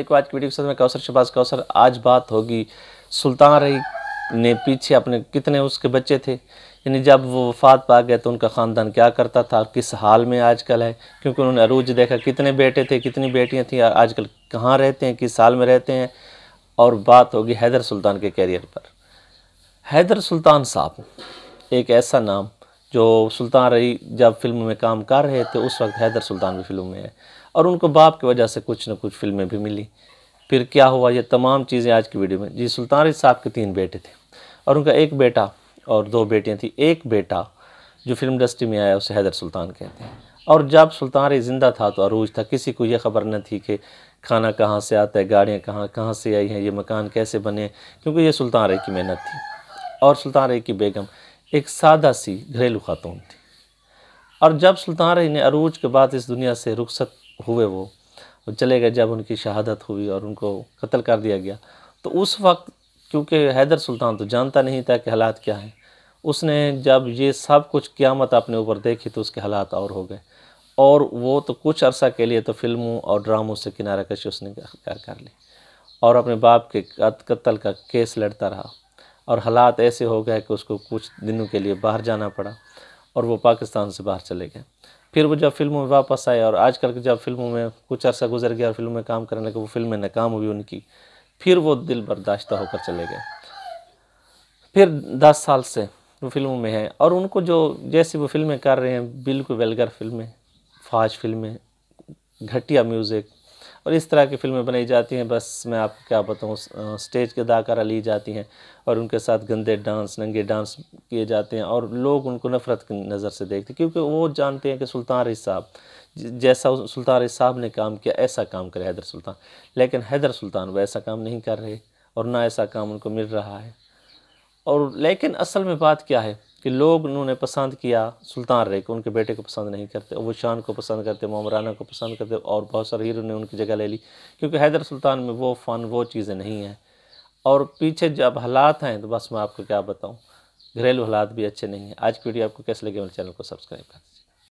एक आज की वीडियो के साथ में कौशर शबाज कौशर आज बात होगी सुल्तान रही ने पीछे अपने कितने उसके बच्चे थे यानी जब वो वफात पा गए तो उनका ख़ानदान क्या करता था किस हाल में आजकल है क्योंकि उन्होंने अरूज देखा कितने बेटे थे कितनी बेटियां थी आजकल कहाँ रहते हैं किस हाल में रहते हैं और बात होगी हैदर सुल्तान के कैरियर पर हैदर सुल्तान साहब एक ऐसा नाम जो सुल्तान रही जब फिल्म में काम कर रहे थे उस वक्त हैदर सुल्तान भी फिल्म में है और उनको बाप की वजह से कुछ ना कुछ फिल्में भी मिली फिर क्या हुआ ये तमाम चीज़ें आज की वीडियो में जी सुल्तान साहब के तीन बेटे थे और उनका एक बेटा और दो बेटियाँ थी एक बेटा जो फिल्म इंडस्ट्री में आया उसे हैदर सुल्तान कहते हैं और जब सुल्तान ज़िंदा था तो अरूज था किसी को ये खबर न थी कि खाना कहाँ से आता है गाड़ियाँ कहाँ कहाँ से आई हैं ये मकान कैसे बने क्योंकि ये सुल्तान रे की मेहनत थी और सुल्तान रे की बेगम एक सादा सी घरेलू खातून थी और जब सुल्तान रे ने अरूज के बाद इस दुनिया से रुखसत हुए वो चले गए जब उनकी शहादत हुई और उनको कत्ल कर दिया गया तो उस वक्त क्योंकि हैदर सुल्तान तो जानता नहीं था कि हालात क्या हैं उसने जब ये सब कुछ क़्यामत अपने ऊपर देखी तो उसके हालात और हो गए और वो तो कुछ अरसा के लिए तो फिल्मों और ड्रामों से किनारा कशी उसने अख्तियार कर ली और अपने बाप के कत्ल का केस लड़ता रहा और हालात ऐसे हो गए कि उसको कुछ दिनों के लिए बाहर जाना पड़ा और वो पाकिस्तान से बाहर चले गए फिर वो जब फिल्मों में वापस आए और आजकल के जब फिल्मों में कुछ अर्सा गुजर गया और फिल्म में काम करने लगे वो फिल्में नाकाम हुई उनकी फिर वो दिल बर्दाश्त होकर चले गए फिर दस साल से वो फिल्मों में हैं और उनको जो जैसे वो फिल्में कर रहे हैं बिल्कुल वेलगर फिल्में फाज फिल्में घटिया म्यूज़िक और इस तरह की फिल्में बनाई जाती हैं बस मैं आपको क्या बताऊँ स्टेज के दाकारा ली जाती हैं और उनके साथ गंदे डांस नंगे डांस किए जाते हैं और लोग उनको नफ़रत की नज़र से देखते हैं क्योंकि वो जानते हैं कि सुल्तान रही साहब जैसा सुल्तान रही साहब ने काम किया ऐसा काम करे हैदर सुल्तान लेकिन हैदर सुल्तान ऐसा काम नहीं कर रहे और ना ऐसा काम उनको मिल रहा है और लेकिन असल में बात क्या है कि लोग उन्होंने पसंद किया सुल्तान रे को उनके बेटे को पसंद नहीं करते वो शान को पसंद करते मोमराना को पसंद करते और बहुत सारे हीरो ने उनकी जगह ले ली क्योंकि हैदर सुल्तान में वो फ़न वो चीज़ें नहीं हैं और पीछे जब हालात हैं तो बस मैं आपको क्या बताऊँ घरेलू हालात भी अच्छे नहीं हैं आज की वीडियो आपको कैसे लगे मेरे चैनल को सब्सक्राइब करें